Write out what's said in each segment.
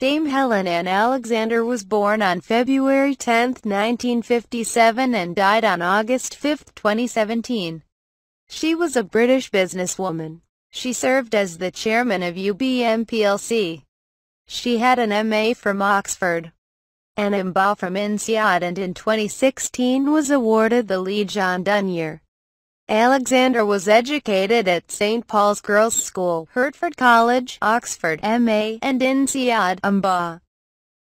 Dame Helen Ann Alexander was born on February 10, 1957 and died on August 5, 2017. She was a British businesswoman. She served as the chairman of UBM plc. She had an MA from Oxford, an MBA from INSEAD and in 2016 was awarded the Legion Dunier. Alexander was educated at St. Paul's Girls' School, Hertford College, Oxford, MA, and in Siad,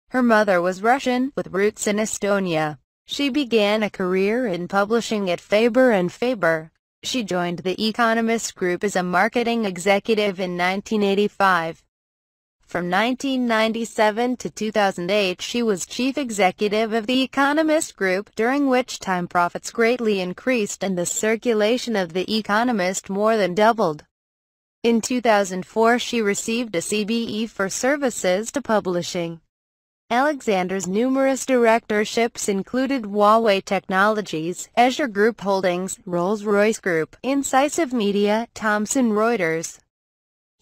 Her mother was Russian, with roots in Estonia. She began a career in publishing at Faber and Faber. She joined the Economist Group as a marketing executive in 1985. From 1997 to 2008 she was chief executive of the Economist Group, during which time profits greatly increased and the circulation of The Economist more than doubled. In 2004 she received a CBE for services to publishing. Alexander's numerous directorships included Huawei Technologies, Azure Group Holdings, Rolls-Royce Group, Incisive Media, Thomson Reuters,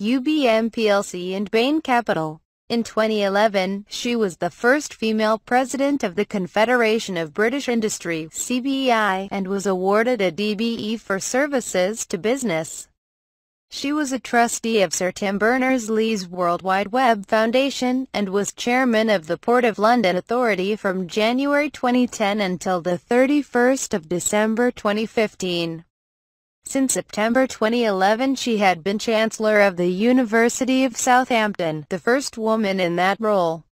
UBM plc and Bain Capital. In 2011, she was the first female president of the Confederation of British Industry CBI and was awarded a DBE for services to business. She was a trustee of Sir Tim Berners-Lee's World Wide Web Foundation and was chairman of the Port of London Authority from January 2010 until 31 December 2015. Since September 2011 she had been Chancellor of the University of Southampton, the first woman in that role.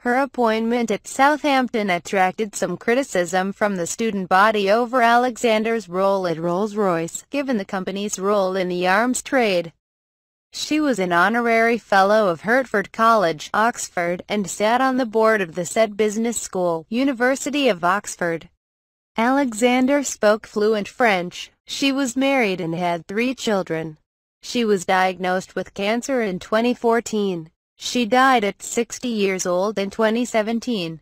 Her appointment at Southampton attracted some criticism from the student body over Alexander's role at Rolls-Royce, given the company's role in the arms trade. She was an honorary fellow of Hertford College, Oxford, and sat on the board of the said business school, University of Oxford. Alexander spoke fluent French, she was married and had three children. She was diagnosed with cancer in 2014. She died at 60 years old in 2017.